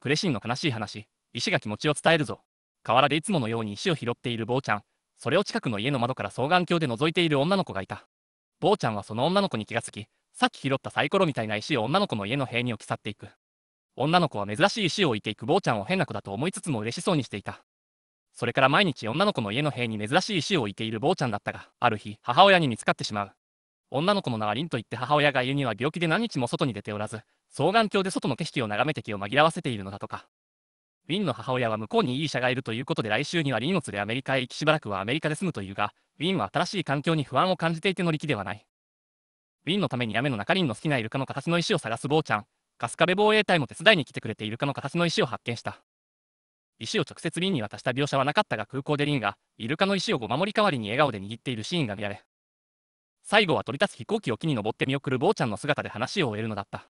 クレシンの悲しい話、石が気持ちを伝えるぞ。河原でいつものように石を拾っている坊ちゃん、それを近くの家の窓から双眼鏡で覗いている女の子がいた。坊ちゃんはその女の子に気がつき、さっき拾ったサイコロみたいな石を女の子の家の塀に置き去っていく。女の子は珍しい石を置いていく坊ちゃんを変な子だと思いつつも嬉しそうにしていた。それから毎日女の子の家の塀に珍しい石を置いている坊ちゃんだったが、ある日、母親に見つかってしまう。女の子の名は凛と言って母親が言うには病気で何日も外に出ておらず、双眼鏡で外の景色を眺めて気を紛らわせているのだとか。ウィンの母親は向こうにいい医者がいるということで来週にはリンを連れアメリカへ行きしばらくはアメリカで住むというが、ウィンは新しい環境に不安を感じていて乗り気ではない。ウィンのために雨の中リンの好きなイルカの形の石を探す坊ちゃん、カスカベ防衛隊も手伝いに来てくれてイルカの形の石を発見した。石を直接リンに渡した描写はなかったが空港でリンが、イルカの石をご守り代わりに笑顔で握っているシーンが見られ、最後は取り立つ飛行機を木に登って見送る坊ちゃんの姿で話を終えるのだった。